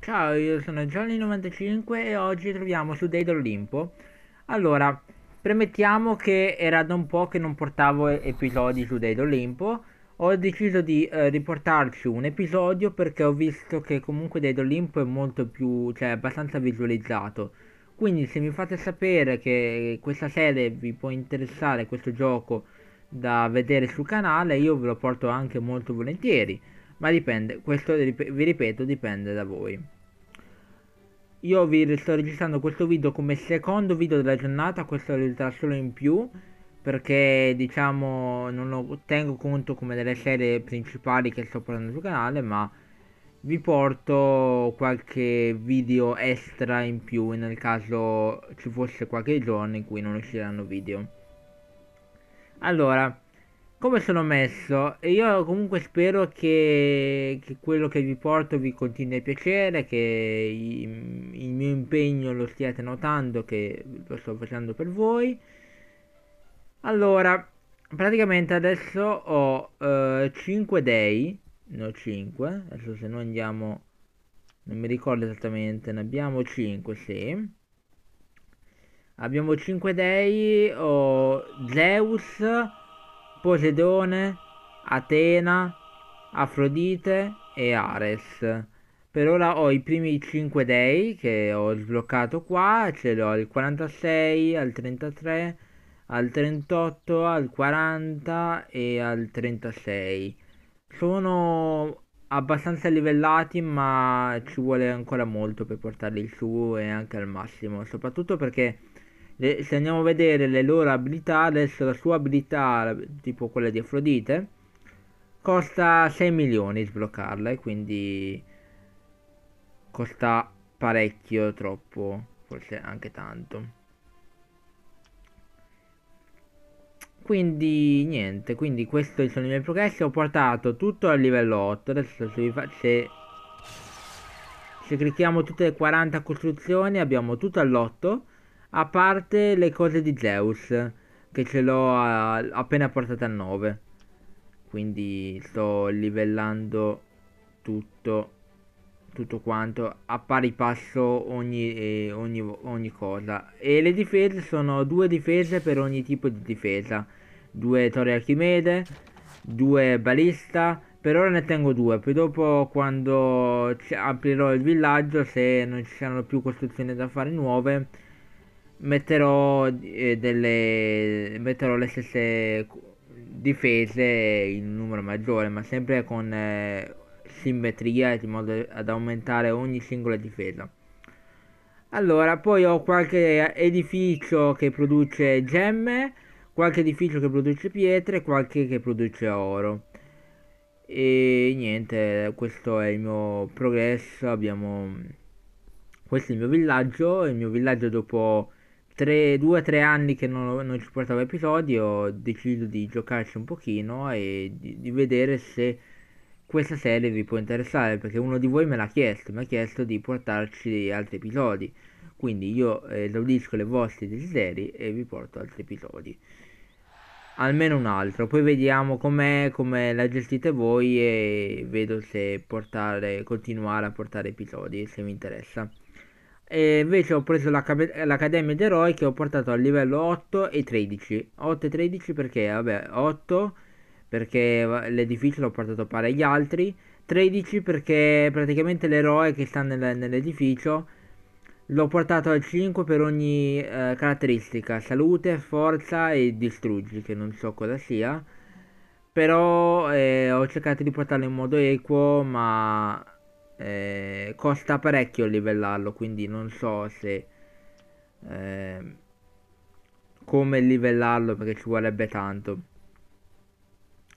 Ciao, io sono Johnny95 e oggi troviamo su Dead d'Olimpo. Allora, premettiamo che era da un po' che non portavo episodi su Dead d'Olimpo. Ho deciso di eh, riportarci un episodio perché ho visto che comunque Dead d'Olimpo è molto più, cioè abbastanza visualizzato. Quindi se mi fate sapere che questa serie vi può interessare, questo gioco da vedere sul canale, io ve lo porto anche molto volentieri ma dipende, questo vi ripeto dipende da voi. Io vi sto registrando questo video come secondo video della giornata, questo lo registrerò solo in più perché diciamo non lo tengo conto come delle serie principali che sto portando sul canale ma vi porto qualche video extra in più nel caso ci fosse qualche giorno in cui non usciranno video allora come sono messo io comunque spero che, che, quello che vi porto vi continui a piacere che il, il mio impegno lo stiate notando che lo sto facendo per voi allora praticamente adesso ho eh, 5 dei ne ho 5 adesso se noi andiamo non mi ricordo esattamente ne abbiamo 5 sì abbiamo 5 dei ho Zeus Poseidone, Atena, Afrodite e Ares. Per ora ho i primi 5 dei che ho sbloccato qua, ce li ho al 46, al 33, al 38, al 40 e al 36. Sono abbastanza livellati ma ci vuole ancora molto per portarli su e anche al massimo, soprattutto perché le, se andiamo a vedere le loro abilità, adesso la sua abilità, tipo quella di Afrodite, costa 6 milioni sbloccarla e quindi costa parecchio, troppo, forse anche tanto. Quindi niente, quindi questi sono i miei progressi, ho portato tutto al livello 8, adesso se, se, se clicchiamo tutte le 40 costruzioni abbiamo tutto all'8 a parte le cose di Zeus, che ce l'ho appena portata a 9. Quindi sto livellando tutto, tutto quanto a pari passo ogni, eh, ogni, ogni cosa. E le difese sono due difese per ogni tipo di difesa. Due torri Archimede, due balista, per ora ne tengo due, poi dopo quando aprirò il villaggio, se non ci saranno più costruzioni da fare nuove, metterò, eh, delle, metterò le stesse difese in numero maggiore, ma sempre con eh, simmetria in modo ad aumentare ogni singola difesa. Allora, poi ho qualche edificio che produce gemme, qualche edificio che produce pietre, qualche che produce oro. E niente, questo è il mio progresso, abbiamo... Questo è il mio villaggio, il mio villaggio dopo tre, due o tre anni che non, non ci portavo episodi ho deciso di giocarci un pochino e di, di, vedere se questa serie vi può interessare, perché uno di voi me l'ha chiesto, mi ha chiesto di portarci altri episodi. Quindi io eh, esaudisco i vostri desideri e vi porto altri episodi almeno un altro. Poi vediamo com'è, come la gestite voi e vedo se portare, continuare a portare episodi se vi interessa. E invece ho preso l'Accademia dei Eroi che ho portato al livello 8 e 13. 8 e 13 perché, vabbè, 8 perché l'edificio l'ho portato pari agli altri. 13 perché praticamente l'eroe che sta nel, nell'edificio l'ho portato al 5 per ogni eh, caratteristica, salute, forza e distruggi, che non so cosa sia. Però eh, ho cercato di portarlo in modo equo, ma eh, costa parecchio livellarlo quindi non so se eh, come livellarlo perché ci vorrebbe tanto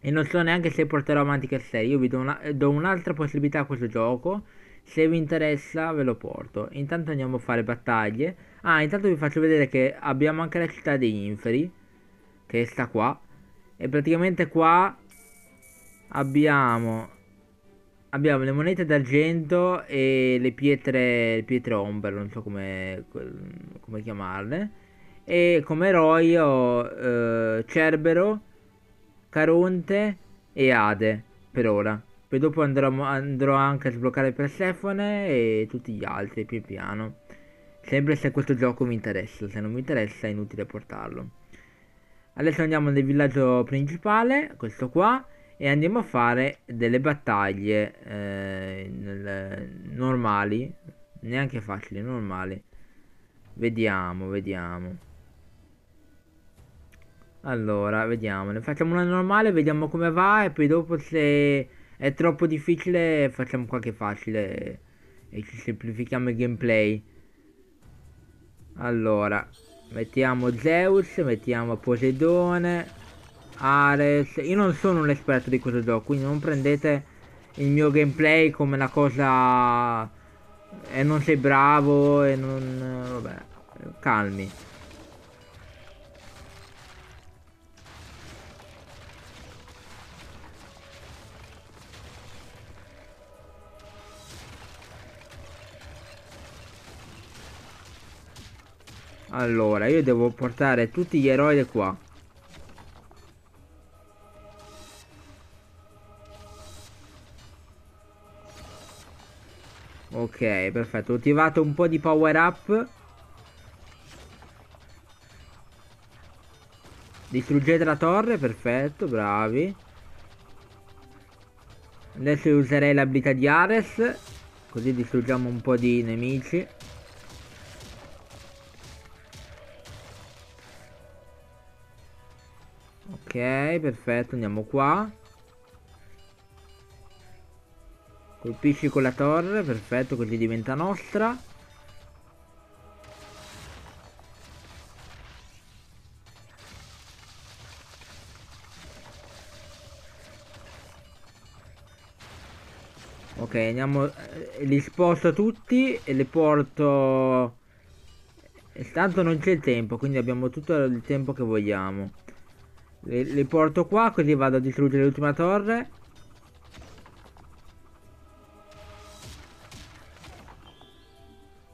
e non so neanche se porterò avanti che serie io vi do, una, do un'altra possibilità a questo gioco se vi interessa ve lo porto intanto andiamo a fare battaglie ah intanto vi faccio vedere che abbiamo anche la città degli Inferi che sta qua e praticamente qua abbiamo Abbiamo le monete d'argento e le pietre, le pietre ombre, non so come, come chiamarle. E come eroi ho eh, Cerbero, Caronte e Ade per ora. Poi dopo andrò, andrò anche a sbloccare Persephone e tutti gli altri pian piano. Sempre se questo gioco mi interessa, se non mi interessa è inutile portarlo. Adesso andiamo nel villaggio principale, questo qua e andiamo a fare delle battaglie eh, nel, normali neanche facili normali vediamo vediamo allora vediamo ne facciamo una normale vediamo come va e poi dopo se è troppo difficile facciamo qualche facile e ci semplifichiamo il gameplay allora mettiamo Zeus mettiamo Poseidone Ares Io non sono un esperto di questo gioco Quindi non prendete il mio gameplay come una cosa E eh, non sei bravo E non... Eh, vabbè Calmi Allora, io devo portare tutti gli eroi da qua. Ok, perfetto. Ho attivato un po' di power up. Distruggete la torre, perfetto, bravi. Adesso userei l'abilità di Ares. Così distruggiamo un po' di nemici. Ok, perfetto, andiamo qua. Colpisci con la torre, perfetto, così diventa nostra. Ok, andiamo, eh, li sposto tutti e le porto... Tanto non c'è il tempo, quindi abbiamo tutto il tempo che vogliamo. Li, li porto qua, così vado a distruggere l'ultima torre.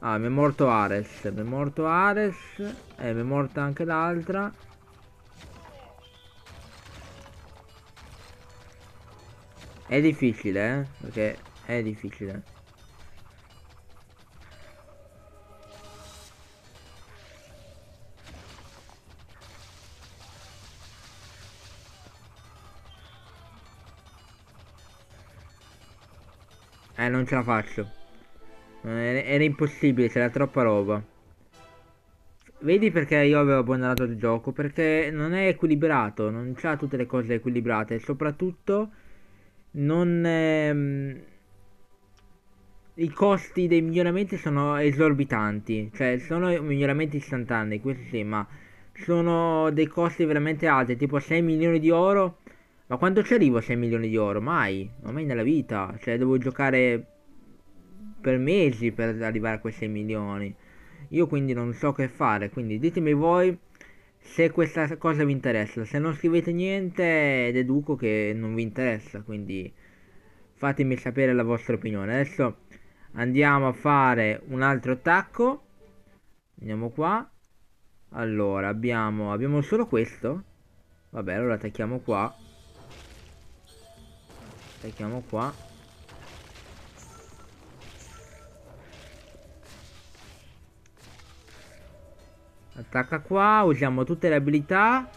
Ah, mi è morto Ares. Mi è morto Ares. E eh, mi è morta anche l'altra. È difficile, eh? Perché è difficile. Eh, non ce la faccio. Era impossibile, c'era troppa roba. Vedi perché io avevo abbandonato il gioco? Perché non è equilibrato, non c'ha tutte le cose equilibrate. Soprattutto non... Ehm, I costi dei miglioramenti sono esorbitanti. Cioè, sono miglioramenti istantanei, questo sì, ma sono dei costi veramente alti, tipo 6 milioni di oro. Ma quando ci arrivo a 6 milioni di oro? Mai, mai nella vita. Cioè, devo giocare per mesi per arrivare a questi milioni. Io quindi non so che fare, quindi ditemi voi se questa cosa vi interessa. Se non scrivete niente deduco che non vi interessa, quindi fatemi sapere la vostra opinione. Adesso andiamo a fare un altro attacco. Andiamo qua. Allora, abbiamo, abbiamo solo questo. Vabbè, allora attacchiamo qua. Attacchiamo qua. Attacca qua, usiamo tutte le abilità.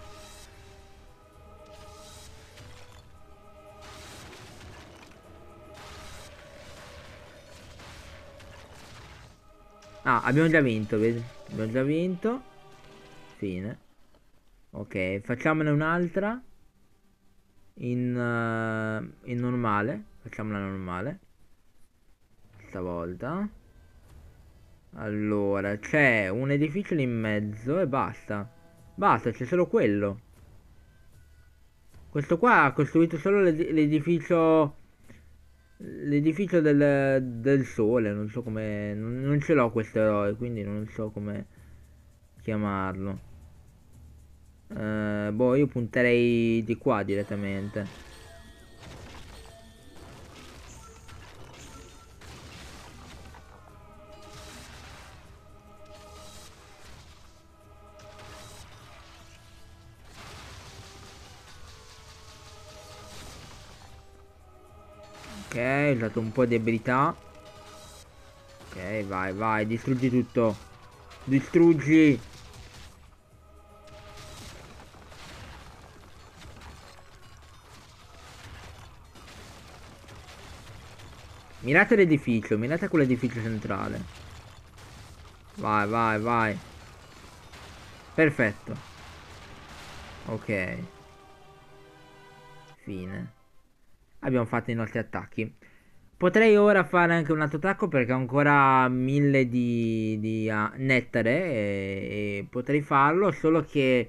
Ah, abbiamo già vinto, vedi? Abbiamo già vinto. Fine. Ok, facciamone un'altra. In, uh, in normale. Facciamola normale. Stavolta. Allora, c'è un edificio lì in mezzo e basta. Basta, c'è solo quello. Questo qua ha costruito solo l'edificio... L'edificio del, del, sole, non so come... Non, non ce l'ho questo eroe, quindi non so come chiamarlo. Eh, boh, io punterei di qua direttamente. ho dato un po' di abilità. Ok, vai, vai, distruggi tutto. Distruggi! Mirate l'edificio, mirate quell'edificio centrale. Vai, vai, vai. Perfetto. Ok. Fine abbiamo fatto i nostri attacchi. Potrei ora fare anche un altro attacco perché ho ancora mille di, di uh, ah, nettare e, e potrei farlo, solo che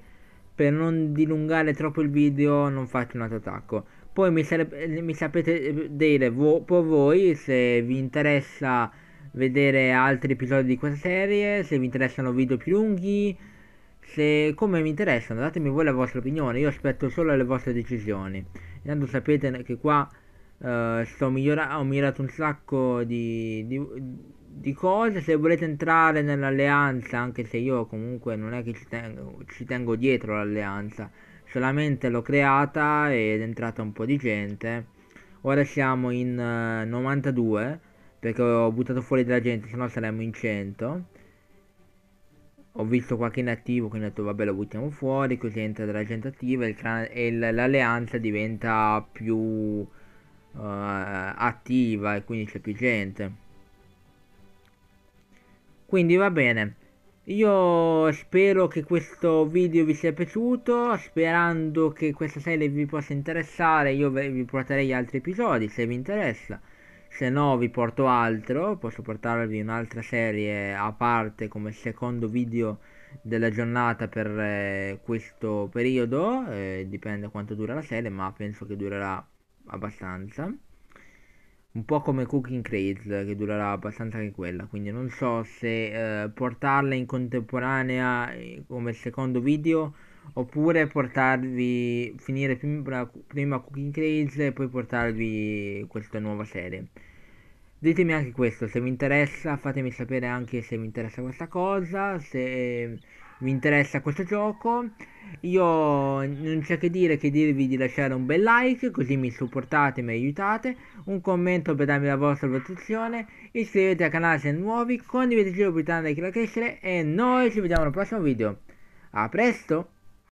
per non dilungare troppo il video non faccio un altro attacco. Poi mi, mi sapete dire vo voi se vi interessa vedere altri episodi di questa serie, se vi interessano video più lunghi, se come mi interessano, datemi voi la vostra opinione, io aspetto solo le vostre decisioni. Intanto sapete che qua eh, migliora ho migliorato un sacco di, di, di, cose. Se volete entrare nell'alleanza, anche se io comunque non è che ci tengo, ci tengo dietro l'alleanza, solamente l'ho creata ed è entrata un po' di gente. Ora siamo in eh, 92 perché ho buttato fuori della gente, se no saremmo in 100 ho visto qualche inattivo, quindi ho detto vabbè lo buttiamo fuori, così entra della gente attiva e, l'alleanza diventa più uh, attiva e quindi c'è più gente. Quindi va bene, io spero che questo video vi sia piaciuto, sperando che questa serie vi possa interessare, io vi porterei altri episodi se vi interessa se no vi porto altro, posso portarvi un'altra serie a parte come secondo video della giornata per eh, questo periodo, eh, dipende quanto dura la serie, ma penso che durerà abbastanza. Un po' come Cooking Craze, che durerà abbastanza anche quella, quindi non so se eh, portarla in contemporanea eh, come secondo video oppure portarvi finire prima, prima Cooking Craze e poi portarvi questa nuova serie ditemi anche questo se vi interessa fatemi sapere anche se vi interessa questa cosa se vi interessa questo gioco io non c'è che dire che dirvi di lasciare un bel like così mi supportate mi aiutate un commento per darmi la vostra valutazione iscrivetevi al canale se nuovi condividete il video per aiutarmi a crescere e noi ci vediamo al prossimo video a presto